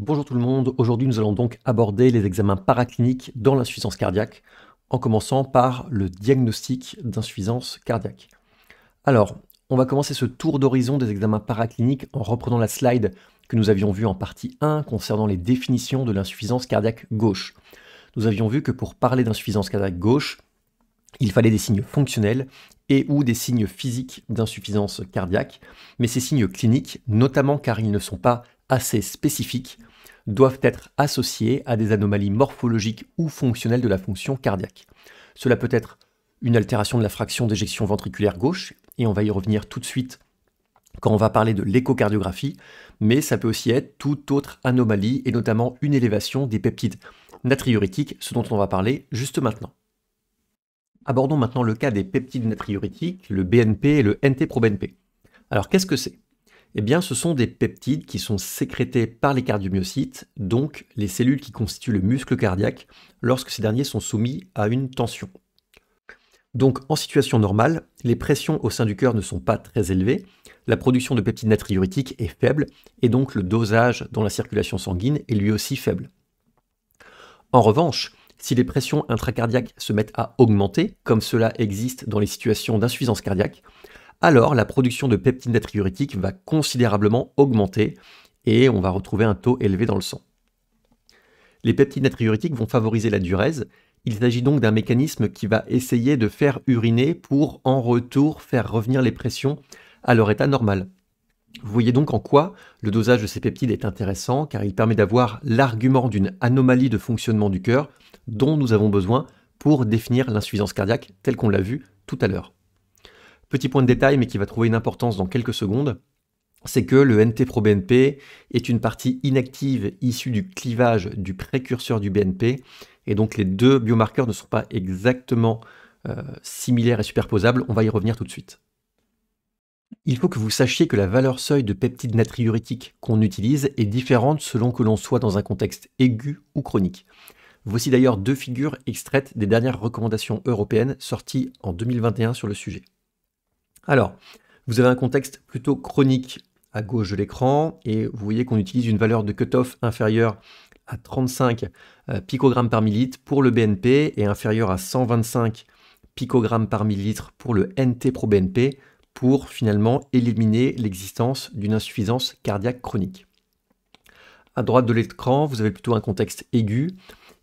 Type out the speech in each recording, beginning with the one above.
Bonjour tout le monde, aujourd'hui nous allons donc aborder les examens paracliniques dans l'insuffisance cardiaque en commençant par le diagnostic d'insuffisance cardiaque. Alors, on va commencer ce tour d'horizon des examens paracliniques en reprenant la slide que nous avions vue en partie 1 concernant les définitions de l'insuffisance cardiaque gauche. Nous avions vu que pour parler d'insuffisance cardiaque gauche, il fallait des signes fonctionnels et ou des signes physiques d'insuffisance cardiaque, mais ces signes cliniques, notamment car ils ne sont pas assez spécifiques, doivent être associées à des anomalies morphologiques ou fonctionnelles de la fonction cardiaque. Cela peut être une altération de la fraction d'éjection ventriculaire gauche, et on va y revenir tout de suite quand on va parler de l'échocardiographie, mais ça peut aussi être toute autre anomalie, et notamment une élévation des peptides natriurétiques, ce dont on va parler juste maintenant. Abordons maintenant le cas des peptides natriurétiques, le BNP et le NT-proBNP. Alors qu'est-ce que c'est eh bien, ce sont des peptides qui sont sécrétés par les cardiomyocytes, donc les cellules qui constituent le muscle cardiaque, lorsque ces derniers sont soumis à une tension. Donc, en situation normale, les pressions au sein du cœur ne sont pas très élevées, la production de peptides natriurétiques est faible, et donc le dosage dans la circulation sanguine est lui aussi faible. En revanche, si les pressions intracardiaques se mettent à augmenter, comme cela existe dans les situations d'insuffisance cardiaque, alors la production de peptides natriurétiques va considérablement augmenter et on va retrouver un taux élevé dans le sang. Les peptides natriurétiques vont favoriser la diurèse. Il s'agit donc d'un mécanisme qui va essayer de faire uriner pour en retour faire revenir les pressions à leur état normal. Vous voyez donc en quoi le dosage de ces peptides est intéressant car il permet d'avoir l'argument d'une anomalie de fonctionnement du cœur dont nous avons besoin pour définir l'insuffisance cardiaque telle qu'on l'a vu tout à l'heure. Petit point de détail, mais qui va trouver une importance dans quelques secondes, c'est que le nt BNP est une partie inactive issue du clivage du précurseur du BNP, et donc les deux biomarqueurs ne sont pas exactement euh, similaires et superposables, on va y revenir tout de suite. Il faut que vous sachiez que la valeur seuil de peptide natriurétique qu'on utilise est différente selon que l'on soit dans un contexte aigu ou chronique. Voici d'ailleurs deux figures extraites des dernières recommandations européennes sorties en 2021 sur le sujet. Alors, vous avez un contexte plutôt chronique à gauche de l'écran et vous voyez qu'on utilise une valeur de cutoff inférieure à 35 euh, picogrammes par millilitre pour le BNP et inférieure à 125 picogrammes par millilitre pour le NT pro BNP pour finalement éliminer l'existence d'une insuffisance cardiaque chronique. À droite de l'écran, vous avez plutôt un contexte aigu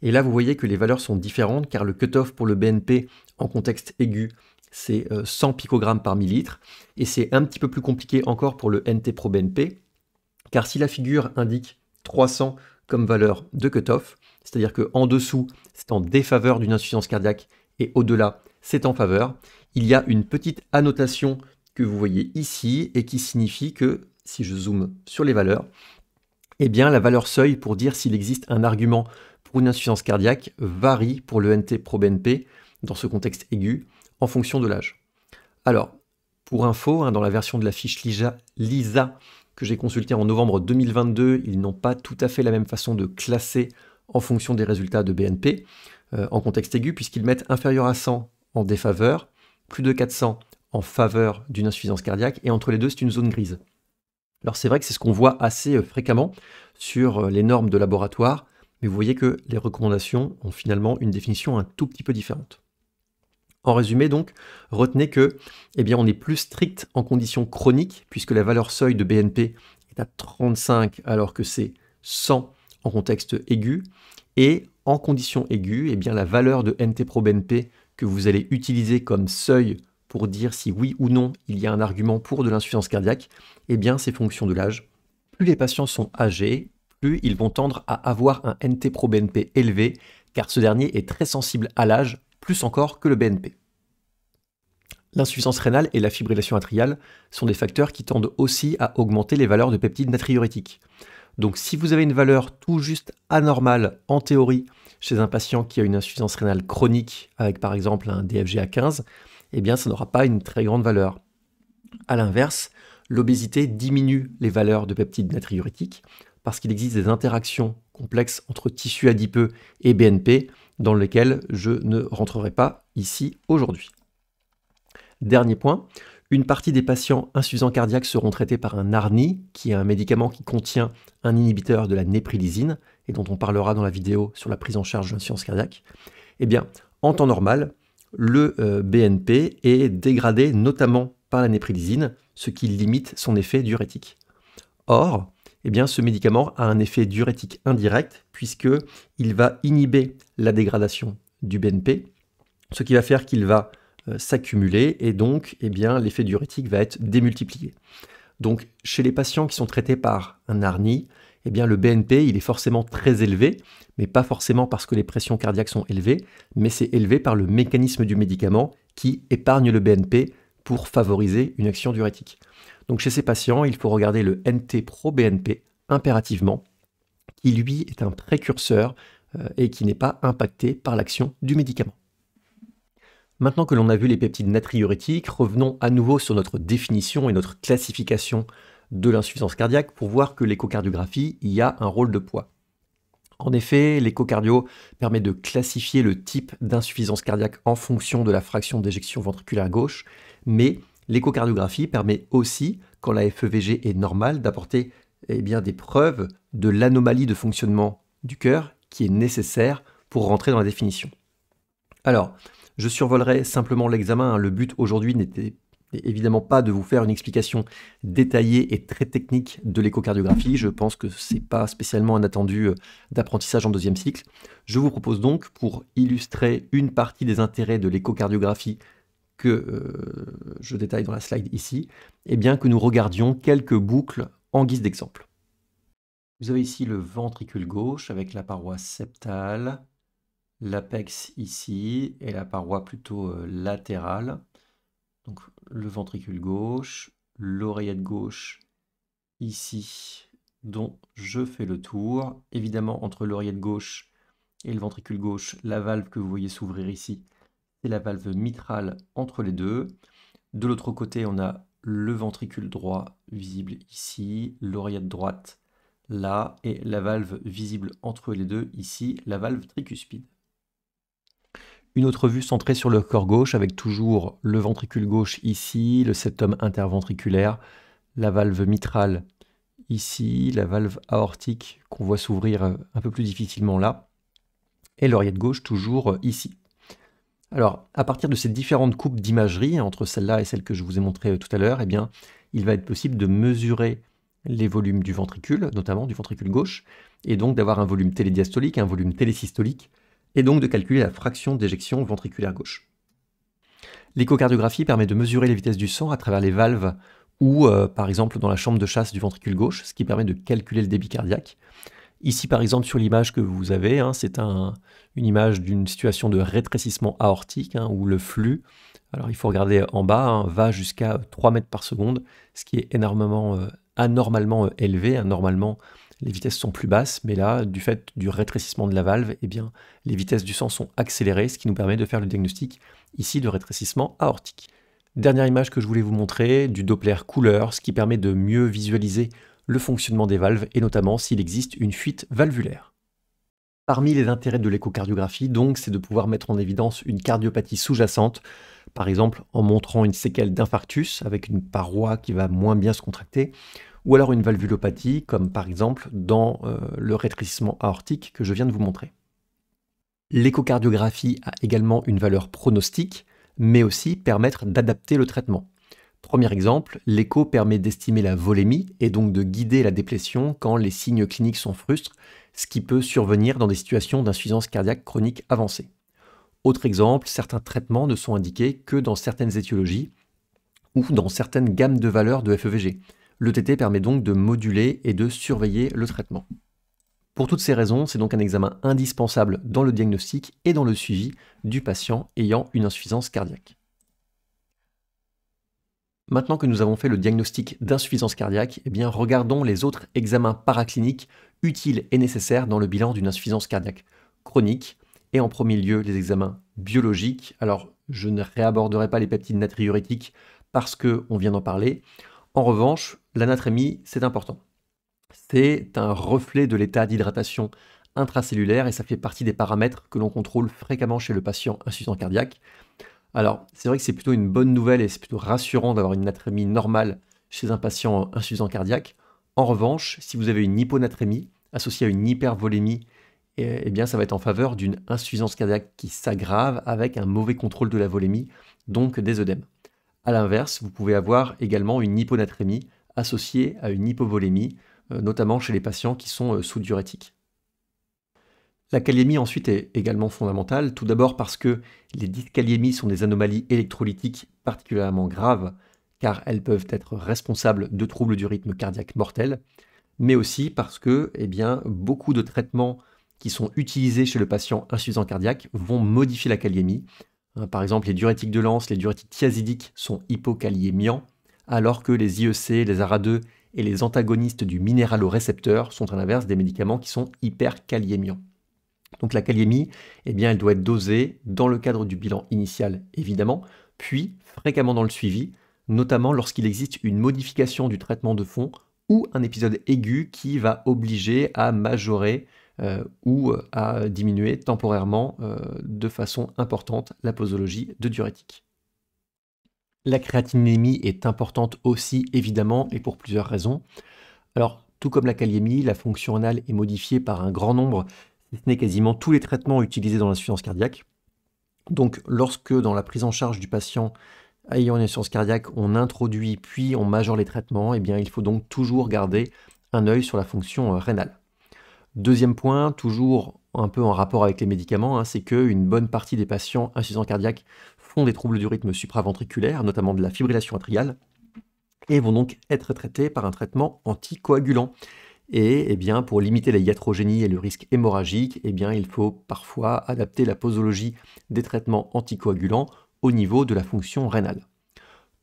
et là vous voyez que les valeurs sont différentes car le cutoff pour le BNP en contexte aigu c'est 100 euh, picogrammes par millilitre. Et c'est un petit peu plus compliqué encore pour le NT-proBNP, car si la figure indique 300 comme valeur de cutoff, c'est-à-dire qu'en dessous, c'est en défaveur d'une insuffisance cardiaque et au-delà, c'est en faveur, il y a une petite annotation que vous voyez ici et qui signifie que, si je zoome sur les valeurs, eh bien la valeur seuil pour dire s'il existe un argument pour une insuffisance cardiaque varie pour le NT-proBNP dans ce contexte aigu en fonction de l'âge. Alors, pour info, hein, dans la version de la fiche Lisa, que j'ai consultée en novembre 2022, ils n'ont pas tout à fait la même façon de classer en fonction des résultats de BNP euh, en contexte aigu, puisqu'ils mettent inférieur à 100 en défaveur, plus de 400 en faveur d'une insuffisance cardiaque, et entre les deux, c'est une zone grise. Alors c'est vrai que c'est ce qu'on voit assez euh, fréquemment sur euh, les normes de laboratoire, mais vous voyez que les recommandations ont finalement une définition un tout petit peu différente. En résumé donc, retenez que eh bien, on est plus strict en conditions chroniques puisque la valeur seuil de BNP est à 35 alors que c'est 100 en contexte aigu et en conditions aiguës, eh bien, la valeur de NT pro BNP que vous allez utiliser comme seuil pour dire si oui ou non il y a un argument pour de l'insuffisance cardiaque, eh bien c'est fonction de l'âge. Plus les patients sont âgés, plus ils vont tendre à avoir un nt bNP élevé, car ce dernier est très sensible à l'âge plus encore que le BNP. L'insuffisance rénale et la fibrillation atriale sont des facteurs qui tendent aussi à augmenter les valeurs de peptides natriurétiques. Donc si vous avez une valeur tout juste anormale en théorie chez un patient qui a une insuffisance rénale chronique avec par exemple un DFG à 15, eh bien ça n'aura pas une très grande valeur. A l'inverse, l'obésité diminue les valeurs de peptides natriurétiques parce qu'il existe des interactions complexes entre tissu adipeux et BNP dans lequel je ne rentrerai pas ici aujourd'hui. Dernier point, une partie des patients insuffisants cardiaques seront traités par un ARNI, qui est un médicament qui contient un inhibiteur de la néprilisine, et dont on parlera dans la vidéo sur la prise en charge de science cardiaque. Eh bien, en temps normal, le euh, BNP est dégradé notamment par la néprilisine, ce qui limite son effet diurétique. Or, eh bien, ce médicament a un effet diurétique indirect puisqu'il va inhiber la dégradation du BNP, ce qui va faire qu'il va euh, s'accumuler et donc eh bien, l'effet diurétique va être démultiplié. Donc chez les patients qui sont traités par un ARNI, eh bien, le BNP il est forcément très élevé, mais pas forcément parce que les pressions cardiaques sont élevées, mais c'est élevé par le mécanisme du médicament qui épargne le BNP pour favoriser une action diurétique. Donc chez ces patients, il faut regarder le NT-proBNP impérativement, qui lui est un précurseur euh, et qui n'est pas impacté par l'action du médicament. Maintenant que l'on a vu les peptides natriurétiques, revenons à nouveau sur notre définition et notre classification de l'insuffisance cardiaque pour voir que l'échocardiographie y a un rôle de poids. En effet, l'échocardio permet de classifier le type d'insuffisance cardiaque en fonction de la fraction d'éjection ventriculaire gauche mais l'échocardiographie permet aussi, quand la FEVG est normale, d'apporter eh des preuves de l'anomalie de fonctionnement du cœur qui est nécessaire pour rentrer dans la définition. Alors, je survolerai simplement l'examen. Hein. Le but aujourd'hui n'était évidemment pas de vous faire une explication détaillée et très technique de l'échocardiographie. Je pense que ce n'est pas spécialement un attendu euh, d'apprentissage en deuxième cycle. Je vous propose donc, pour illustrer une partie des intérêts de l'échocardiographie que euh, je détaille dans la slide ici, et eh bien que nous regardions quelques boucles en guise d'exemple. Vous avez ici le ventricule gauche avec la paroi septale, l'apex ici et la paroi plutôt euh, latérale. Donc le ventricule gauche, l'oreillette gauche ici dont je fais le tour. Évidemment, entre l'oreillette gauche et le ventricule gauche, la valve que vous voyez s'ouvrir ici, la valve mitrale entre les deux. De l'autre côté, on a le ventricule droit visible ici, l'oreillette droite là, et la valve visible entre les deux ici, la valve tricuspide. Une autre vue centrée sur le corps gauche avec toujours le ventricule gauche ici, le septum interventriculaire, la valve mitrale ici, la valve aortique qu'on voit s'ouvrir un peu plus difficilement là, et l'oreillette gauche toujours ici. Alors, à partir de ces différentes coupes d'imagerie, entre celle-là et celle que je vous ai montrée euh, tout à l'heure, eh bien, il va être possible de mesurer les volumes du ventricule, notamment du ventricule gauche, et donc d'avoir un volume télédiastolique, un volume télésystolique, et donc de calculer la fraction d'éjection ventriculaire gauche. L'échocardiographie permet de mesurer les vitesses du sang à travers les valves ou euh, par exemple dans la chambre de chasse du ventricule gauche, ce qui permet de calculer le débit cardiaque. Ici, par exemple, sur l'image que vous avez, hein, c'est une image d'une situation de rétrécissement aortique, hein, où le flux, alors il faut regarder en bas, hein, va jusqu'à 3 mètres par seconde, ce qui est énormément, euh, anormalement euh, élevé. Normalement, les vitesses sont plus basses, mais là, du fait du rétrécissement de la valve, eh bien, les vitesses du sang sont accélérées, ce qui nous permet de faire le diagnostic ici de rétrécissement aortique. Dernière image que je voulais vous montrer, du Doppler couleur, ce qui permet de mieux visualiser le fonctionnement des valves et notamment s'il existe une fuite valvulaire. Parmi les intérêts de l'échocardiographie, donc, c'est de pouvoir mettre en évidence une cardiopathie sous-jacente, par exemple en montrant une séquelle d'infarctus avec une paroi qui va moins bien se contracter, ou alors une valvulopathie, comme par exemple dans euh, le rétrécissement aortique que je viens de vous montrer. L'échocardiographie a également une valeur pronostique, mais aussi permettre d'adapter le traitement. Premier exemple, l'écho permet d'estimer la volémie et donc de guider la déplétion quand les signes cliniques sont frustres, ce qui peut survenir dans des situations d'insuffisance cardiaque chronique avancée. Autre exemple, certains traitements ne sont indiqués que dans certaines étiologies ou dans certaines gammes de valeurs de FEVG. L'ETT permet donc de moduler et de surveiller le traitement. Pour toutes ces raisons, c'est donc un examen indispensable dans le diagnostic et dans le suivi du patient ayant une insuffisance cardiaque. Maintenant que nous avons fait le diagnostic d'insuffisance cardiaque, eh bien regardons les autres examens paracliniques utiles et nécessaires dans le bilan d'une insuffisance cardiaque chronique, et en premier lieu les examens biologiques. Alors je ne réaborderai pas les peptides natriurétiques parce qu'on vient d'en parler. En revanche, l'anatrémie, c'est important. C'est un reflet de l'état d'hydratation intracellulaire et ça fait partie des paramètres que l'on contrôle fréquemment chez le patient insuffisant cardiaque. Alors, c'est vrai que c'est plutôt une bonne nouvelle et c'est plutôt rassurant d'avoir une natrémie normale chez un patient insuffisant cardiaque. En revanche, si vous avez une hyponatrémie associée à une hypervolémie, eh, eh bien ça va être en faveur d'une insuffisance cardiaque qui s'aggrave avec un mauvais contrôle de la volémie, donc des œdèmes. A l'inverse, vous pouvez avoir également une hyponatrémie associée à une hypovolémie, euh, notamment chez les patients qui sont euh, sous-diurétiques. La kaliémie ensuite est également fondamentale, tout d'abord parce que les dyskaliémies sont des anomalies électrolytiques particulièrement graves, car elles peuvent être responsables de troubles du rythme cardiaque mortel, mais aussi parce que eh bien, beaucoup de traitements qui sont utilisés chez le patient insuffisant cardiaque vont modifier la kaliémie. Hein, par exemple, les diurétiques de lance, les diurétiques thiazidiques sont hypokaliémiants, alors que les IEC, les ARA2 et les antagonistes du récepteur sont à l'inverse des médicaments qui sont hyperkaliémiants. Donc la kaliémie, eh bien, elle doit être dosée dans le cadre du bilan initial, évidemment, puis fréquemment dans le suivi, notamment lorsqu'il existe une modification du traitement de fond ou un épisode aigu qui va obliger à majorer euh, ou à diminuer temporairement euh, de façon importante la posologie de diurétique. La créatinémie est importante aussi, évidemment, et pour plusieurs raisons. Alors, tout comme la kaliémie, la fonction anale est modifiée par un grand nombre ce n'est quasiment tous les traitements utilisés dans l'insuffisance cardiaque. Donc lorsque dans la prise en charge du patient ayant une insuffisance cardiaque, on introduit puis on majore les traitements, eh bien il faut donc toujours garder un œil sur la fonction euh, rénale. Deuxième point, toujours un peu en rapport avec les médicaments, hein, c'est qu'une bonne partie des patients insuffisants cardiaques font des troubles du rythme supraventriculaire, notamment de la fibrillation atriale, et vont donc être traités par un traitement anticoagulant. Et eh bien, pour limiter la iatrogénie et le risque hémorragique, eh il faut parfois adapter la posologie des traitements anticoagulants au niveau de la fonction rénale.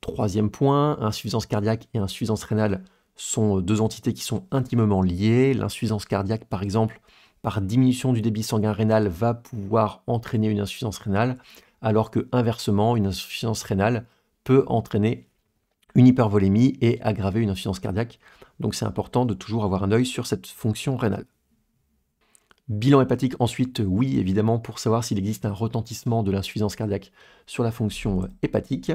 Troisième point, insuffisance cardiaque et insuffisance rénale sont deux entités qui sont intimement liées. L'insuffisance cardiaque, par exemple, par diminution du débit sanguin rénal, va pouvoir entraîner une insuffisance rénale, alors que inversement, une insuffisance rénale peut entraîner une hypervolémie et aggraver une insuffisance cardiaque. Donc c'est important de toujours avoir un œil sur cette fonction rénale. Bilan hépatique ensuite, oui, évidemment, pour savoir s'il existe un retentissement de l'insuffisance cardiaque sur la fonction hépatique.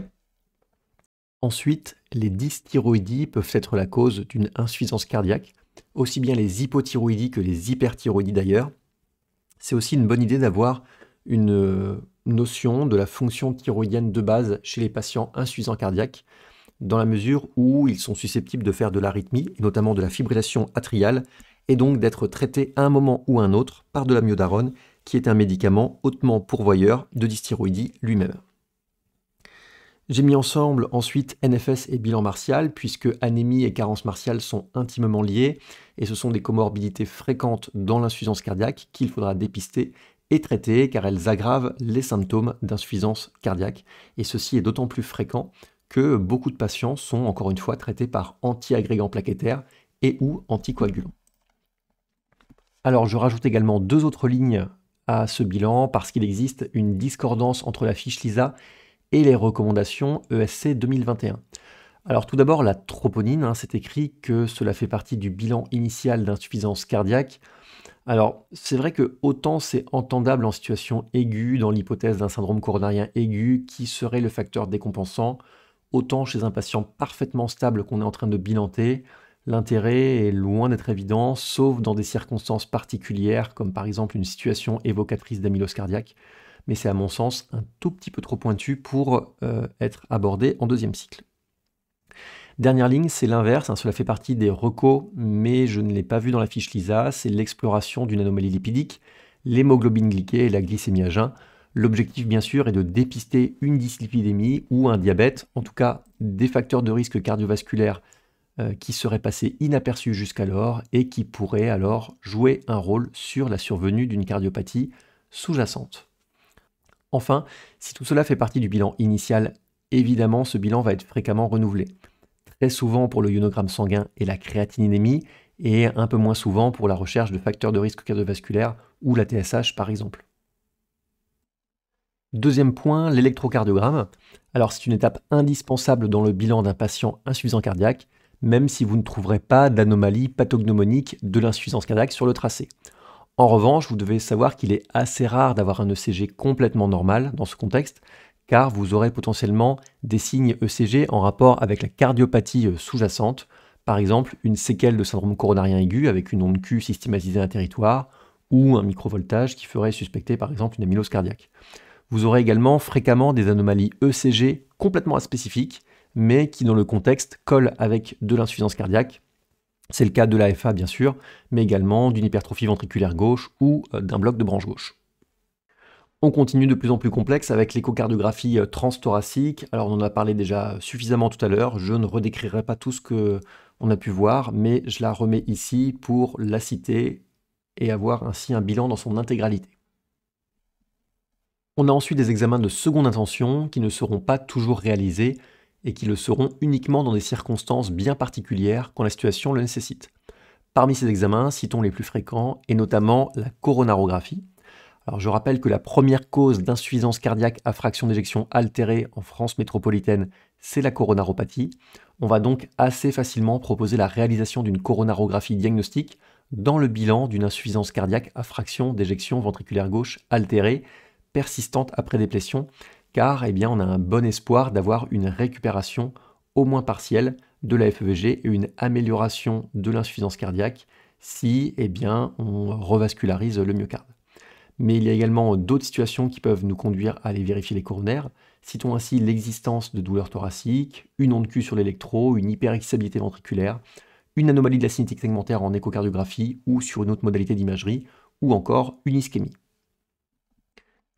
Ensuite, les dysthyroïdies peuvent être la cause d'une insuffisance cardiaque, aussi bien les hypothyroïdies que les hyperthyroïdies d'ailleurs. C'est aussi une bonne idée d'avoir une euh, notion de la fonction thyroïdienne de base chez les patients insuffisants cardiaques dans la mesure où ils sont susceptibles de faire de l'arythmie, notamment de la fibrillation atriale, et donc d'être traités à un moment ou un autre par de la myodarone, qui est un médicament hautement pourvoyeur de dystéroïdie lui-même. J'ai mis ensemble ensuite NFS et bilan martial, puisque anémie et carence martiale sont intimement liées, et ce sont des comorbidités fréquentes dans l'insuffisance cardiaque qu'il faudra dépister et traiter, car elles aggravent les symptômes d'insuffisance cardiaque, et ceci est d'autant plus fréquent que beaucoup de patients sont encore une fois traités par anti-agrégants plaquettaires et ou anticoagulants. Alors je rajoute également deux autres lignes à ce bilan parce qu'il existe une discordance entre la fiche LISA et les recommandations ESC 2021. Alors tout d'abord la troponine, hein, c'est écrit que cela fait partie du bilan initial d'insuffisance cardiaque. Alors c'est vrai que autant c'est entendable en situation aiguë dans l'hypothèse d'un syndrome coronarien aigu qui serait le facteur décompensant, Autant chez un patient parfaitement stable qu'on est en train de bilanter, l'intérêt est loin d'être évident, sauf dans des circonstances particulières, comme par exemple une situation évocatrice d'amylose cardiaque. Mais c'est à mon sens un tout petit peu trop pointu pour euh, être abordé en deuxième cycle. Dernière ligne, c'est l'inverse, hein, cela fait partie des recos, mais je ne l'ai pas vu dans la fiche LISA, c'est l'exploration d'une anomalie lipidique, l'hémoglobine glyquée et la glycémie à jeun. L'objectif, bien sûr, est de dépister une dyslipidémie ou un diabète, en tout cas des facteurs de risque cardiovasculaire euh, qui seraient passés inaperçus jusqu'alors et qui pourraient alors jouer un rôle sur la survenue d'une cardiopathie sous-jacente. Enfin, si tout cela fait partie du bilan initial, évidemment ce bilan va être fréquemment renouvelé. Très souvent pour le ionogramme sanguin et la créatininémie, et un peu moins souvent pour la recherche de facteurs de risque cardiovasculaire ou la TSH par exemple. Deuxième point, l'électrocardiogramme. Alors c'est une étape indispensable dans le bilan d'un patient insuffisant cardiaque, même si vous ne trouverez pas d'anomalie pathognomonique de l'insuffisance cardiaque sur le tracé. En revanche, vous devez savoir qu'il est assez rare d'avoir un ECG complètement normal dans ce contexte, car vous aurez potentiellement des signes ECG en rapport avec la cardiopathie euh, sous-jacente, par exemple une séquelle de syndrome coronarien aigu avec une onde Q systématisée à un territoire, ou un microvoltage qui ferait suspecter par exemple une amylose cardiaque. Vous aurez également fréquemment des anomalies ECG complètement aspécifiques, mais qui dans le contexte collent avec de l'insuffisance cardiaque. C'est le cas de l'AFA bien sûr, mais également d'une hypertrophie ventriculaire gauche ou euh, d'un bloc de branche gauche. On continue de plus en plus complexe avec l'échocardiographie euh, transthoracique. Alors on en a parlé déjà suffisamment tout à l'heure, je ne redécrirai pas tout ce que on a pu voir, mais je la remets ici pour la citer et avoir ainsi un bilan dans son intégralité. On a ensuite des examens de seconde intention qui ne seront pas toujours réalisés et qui le seront uniquement dans des circonstances bien particulières quand la situation le nécessite. Parmi ces examens, citons les plus fréquents et notamment la coronarographie. je rappelle que la première cause d'insuffisance cardiaque à fraction d'éjection altérée en France métropolitaine, c'est la coronaropathie. On va donc assez facilement proposer la réalisation d'une coronarographie diagnostique dans le bilan d'une insuffisance cardiaque à fraction d'éjection ventriculaire gauche altérée persistante après dépression, car eh bien, on a un bon espoir d'avoir une récupération au moins partielle de la FEVG et une amélioration de l'insuffisance cardiaque si eh bien, on revascularise le myocarde. Mais il y a également d'autres situations qui peuvent nous conduire à aller vérifier les coronaires. Citons ainsi l'existence de douleurs thoraciques, une onde Q sur l'électro, une hyperexcitabilité ventriculaire, une anomalie de la cinétique segmentaire en échocardiographie ou sur une autre modalité d'imagerie, ou encore une ischémie.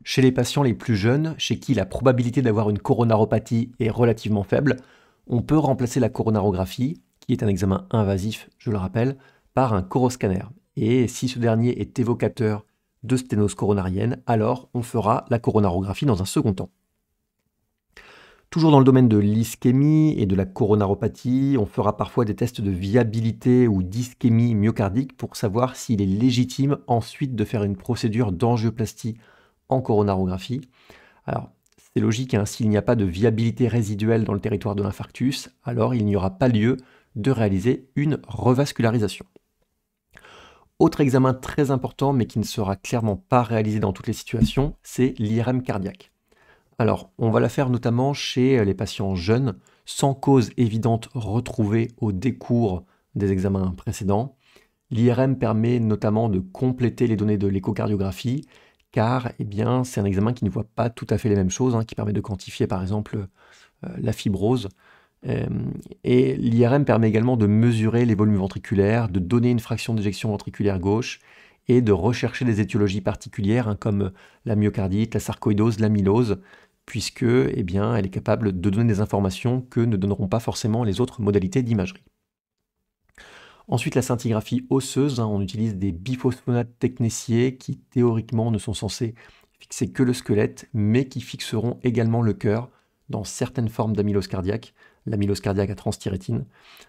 Chez les patients les plus jeunes, chez qui la probabilité d'avoir une coronaropathie est relativement faible, on peut remplacer la coronarographie, qui est un examen invasif, je le rappelle, par un coroscanner. Et si ce dernier est évocateur de sténose coronarienne, alors on fera la coronarographie dans un second temps. Toujours dans le domaine de l'ischémie et de la coronaropathie, on fera parfois des tests de viabilité ou d'ischémie myocardique pour savoir s'il est légitime ensuite de faire une procédure d'angioplastie en coronarographie. Alors, c'est logique, hein, s'il n'y a pas de viabilité résiduelle dans le territoire de l'infarctus, alors il n'y aura pas lieu de réaliser une revascularisation. Autre examen très important, mais qui ne sera clairement pas réalisé dans toutes les situations, c'est l'IRM cardiaque. Alors, on va la faire notamment chez les patients jeunes, sans cause évidente retrouvée au décours des examens précédents. L'IRM permet notamment de compléter les données de l'échocardiographie car eh bien, c'est un examen qui ne voit pas tout à fait les mêmes choses, hein, qui permet de quantifier par exemple euh, la fibrose. Euh, et l'IRM permet également de mesurer les volumes ventriculaires, de donner une fraction d'éjection ventriculaire gauche et de rechercher des étiologies particulières hein, comme la myocardite, la sarcoïdose, l'amylose, puisque eh bien, elle est capable de donner des informations que ne donneront pas forcément les autres modalités d'imagerie. Ensuite, la scintigraphie osseuse, hein, on utilise des biphosphonates technésiés qui théoriquement ne sont censés fixer que le squelette, mais qui fixeront également le cœur dans certaines formes d'amylose cardiaque, l'amylose cardiaque à transthyrétine.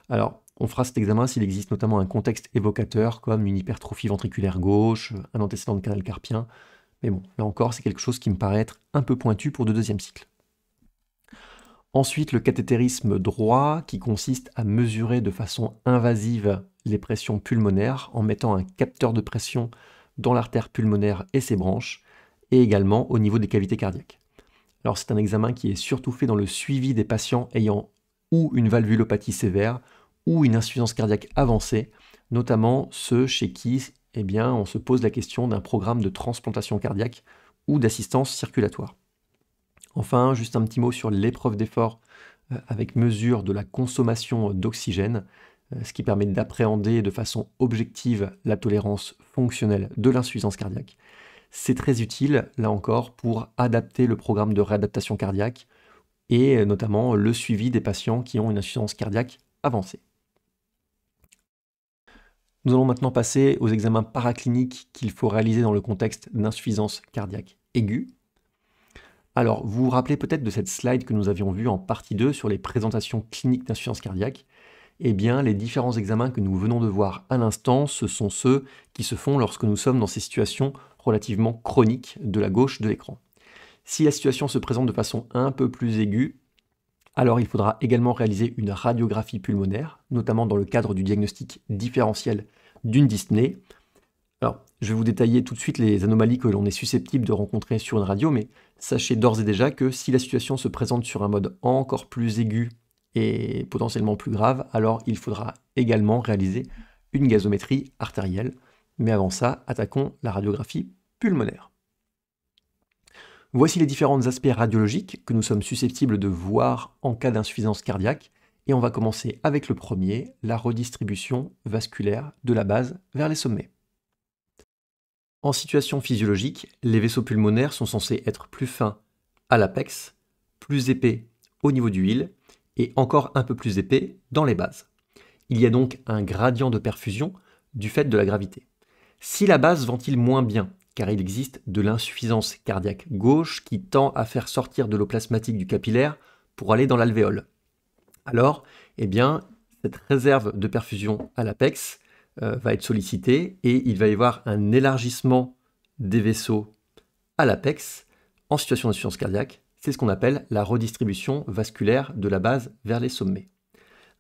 Alors, on fera cet examen s'il existe notamment un contexte évocateur comme une hypertrophie ventriculaire gauche, un antécédent de canal carpien. Mais bon, là encore, c'est quelque chose qui me paraît être un peu pointu pour de deuxième cycle. Ensuite, le cathétérisme droit, qui consiste à mesurer de façon invasive les pressions pulmonaires en mettant un capteur de pression dans l'artère pulmonaire et ses branches, et également au niveau des cavités cardiaques. Alors c'est un examen qui est surtout fait dans le suivi des patients ayant ou une valvulopathie sévère ou une insuffisance cardiaque avancée, notamment ceux chez qui eh bien, on se pose la question d'un programme de transplantation cardiaque ou d'assistance circulatoire. Enfin, juste un petit mot sur l'épreuve d'effort euh, avec mesure de la consommation d'oxygène. Euh, ce qui permet d'appréhender de façon objective la tolérance fonctionnelle de l'insuffisance cardiaque. C'est très utile, là encore, pour adapter le programme de réadaptation cardiaque et euh, notamment le suivi des patients qui ont une insuffisance cardiaque avancée. Nous allons maintenant passer aux examens paracliniques qu'il faut réaliser dans le contexte d'insuffisance cardiaque aiguë. Alors, vous vous rappelez peut-être de cette slide que nous avions vue en partie 2 sur les présentations cliniques d'insuffisance cardiaque eh bien, les différents examens que nous venons de voir à l'instant, ce sont ceux qui se font lorsque nous sommes dans ces situations relativement chroniques de la gauche de l'écran. Si la situation se présente de façon un peu plus aiguë, alors il faudra également réaliser une radiographie pulmonaire, notamment dans le cadre du diagnostic différentiel d'une dyspnée. Alors, je vais vous détailler tout de suite les anomalies que l'on est susceptible de rencontrer sur une radio, mais sachez d'ores et déjà que si la situation se présente sur un mode encore plus aigu et potentiellement plus grave, alors il faudra également réaliser une gazométrie artérielle. Mais avant ça, attaquons la radiographie pulmonaire. Voici les différents aspects radiologiques que nous sommes susceptibles de voir en cas d'insuffisance cardiaque, et on va commencer avec le premier, la redistribution vasculaire de la base vers les sommets. En situation physiologique, les vaisseaux pulmonaires sont censés être plus fins à l'apex, plus épais au niveau du huile et encore un peu plus épais dans les bases. Il y a donc un gradient de perfusion du fait de la gravité. Si la base ventile moins bien, car il existe de l'insuffisance cardiaque gauche qui tend à faire sortir de l'eau plasmatique du capillaire pour aller dans l'alvéole. Alors, eh bien, cette réserve de perfusion à l'apex euh, va être sollicitée et il va y avoir un élargissement des vaisseaux à l'apex en situation d'insuffisance cardiaque c'est ce qu'on appelle la redistribution vasculaire de la base vers les sommets.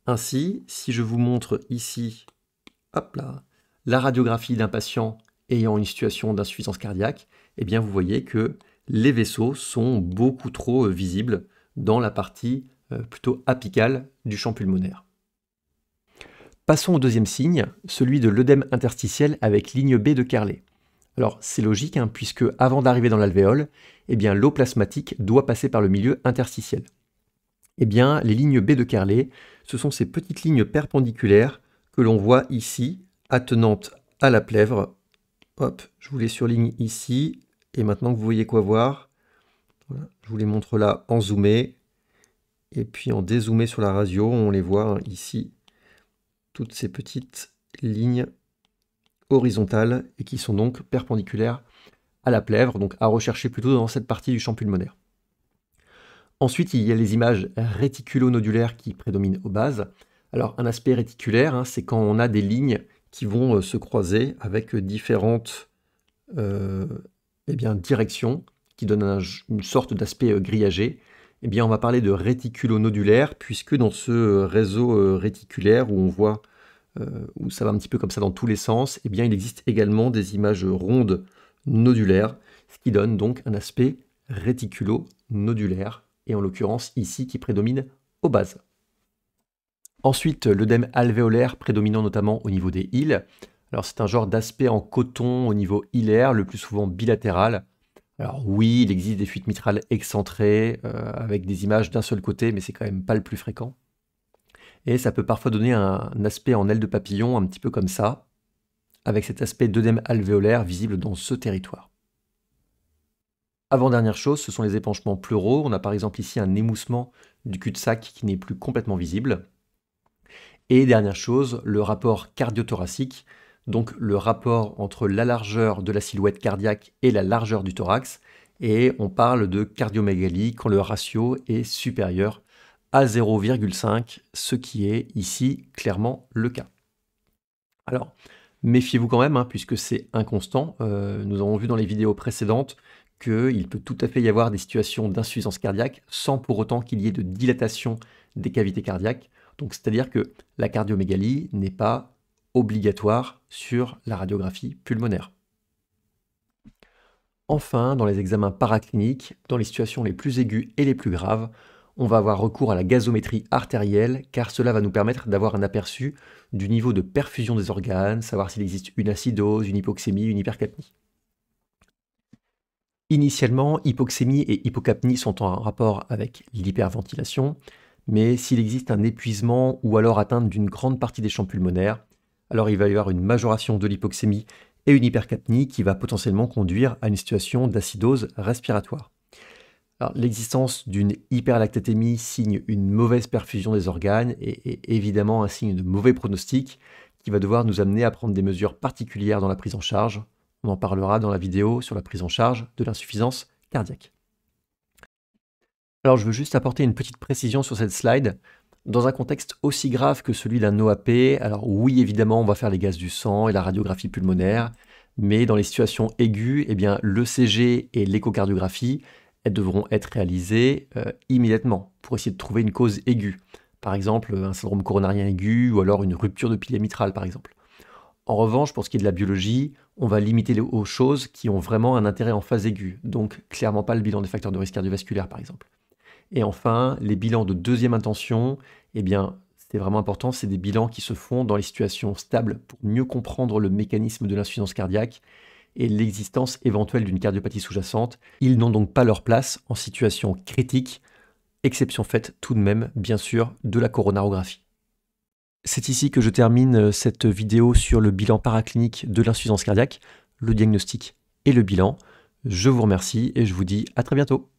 Ainsi, si je vous montre ici hop là, la radiographie d'un patient ayant une situation d'insuffisance cardiaque, eh bien vous voyez que les vaisseaux sont beaucoup trop euh, visibles dans la partie euh, plutôt apicale du champ pulmonaire. Passons au deuxième signe, celui de l'œdème interstitiel avec ligne B de Carlet. Alors c'est logique, hein, puisque avant d'arriver dans l'alvéole, eh bien l'eau plasmatique doit passer par le milieu interstitiel. Eh bien, les lignes B de Carlet, ce sont ces petites lignes perpendiculaires que l'on voit ici, attenantes à la plèvre. Hop, je vous les surligne ici, et maintenant que vous voyez quoi voir. je vous les montre là en zoomé, et puis en dézoomé sur la radio, on les voit hein, ici, toutes ces petites lignes horizontales et qui sont donc perpendiculaires à la plèvre, donc à rechercher plutôt dans cette partie du champ pulmonaire. Ensuite, il y a les images réticulo qui prédominent aux bases. Alors, un aspect réticulaire, hein, c'est quand on a des lignes qui vont euh, se croiser avec différentes euh, eh bien, directions qui donnent une sorte d'aspect euh, grillagé. Eh bien, on va parler de réticulo-nodulaire, puisque dans ce réseau réticulaire où on voit euh, où ça va un petit peu comme ça dans tous les sens, eh bien il existe également des images rondes nodulaires, ce qui donne donc un aspect réticulo-nodulaire, et en l'occurrence ici qui prédomine aux bases. Ensuite, l'œdème alvéolaire prédominant notamment au niveau des îles. Alors c'est un genre d'aspect en coton au niveau hilaire, le plus souvent bilatéral. Alors oui, il existe des fuites mitrales excentrées, euh, avec des images d'un seul côté, mais c'est quand même pas le plus fréquent. Et ça peut parfois donner un, aspect en aile de papillon, un petit peu comme ça, avec cet aspect d'œdème alvéolaire visible dans ce territoire. Avant-dernière chose, ce sont les épanchements pleuraux. On a par exemple ici un émoussement du cul-de-sac qui n'est plus complètement visible. Et dernière chose, le rapport cardiothoracique, donc le rapport entre la largeur de la silhouette cardiaque et la largeur du thorax. Et on parle de cardiomégalie quand le ratio est supérieur à 0,5, ce qui est ici clairement le cas. Alors, méfiez-vous quand même, hein, puisque c'est inconstant. Euh, nous avons vu dans les vidéos précédentes qu'il peut tout à fait y avoir des situations d'insuffisance cardiaque sans pour autant qu'il y ait de dilatation des cavités cardiaques. Donc, c'est-à-dire que la cardiomégalie n'est pas obligatoire sur la radiographie pulmonaire. Enfin, dans les examens paracliniques, dans les situations les plus aiguës et les plus graves, on va avoir recours à la gazométrie artérielle car cela va nous permettre d'avoir un aperçu du niveau de perfusion des organes, savoir s'il existe une acidose, une hypoxémie, une hypercapnie. Initialement, hypoxémie et hypocapnie sont en rapport avec l'hyperventilation, mais s'il existe un épuisement ou alors atteinte d'une grande partie des champs pulmonaires, alors il va y avoir une majoration de l'hypoxémie et une hypercapnie qui va potentiellement conduire à une situation d'acidose respiratoire. L'existence d'une hyperlactatémie signe une mauvaise perfusion des organes et évidemment un signe de mauvais pronostic qui va devoir nous amener à prendre des mesures particulières dans la prise en charge. On en parlera dans la vidéo sur la prise en charge de l'insuffisance cardiaque. Alors je veux juste apporter une petite précision sur cette slide. Dans un contexte aussi grave que celui d'un OAP, alors oui évidemment on va faire les gaz du sang et la radiographie pulmonaire, mais dans les situations aiguës, eh bien, l'ECG et l'échocardiographie elles devront être réalisées euh, immédiatement pour essayer de trouver une cause aiguë. Par exemple, un syndrome coronarien aigu ou alors une rupture de pilier mitrale par exemple. En revanche, pour ce qui est de la biologie, on va limiter les, aux choses qui ont vraiment un intérêt en phase aiguë, donc clairement pas le bilan des facteurs de risque cardiovasculaire, par exemple. Et enfin, les bilans de deuxième intention, eh bien, c'est vraiment important, c'est des bilans qui se font dans les situations stables pour mieux comprendre le mécanisme de l'insuffisance cardiaque et l'existence éventuelle d'une cardiopathie sous-jacente. Ils n'ont donc pas leur place en situation critique, exception faite tout de même, bien sûr, de la coronarographie. C'est ici que je termine euh, cette vidéo sur le bilan paraclinique de l'insuffisance cardiaque, le diagnostic et le bilan. Je vous remercie et je vous dis à très bientôt.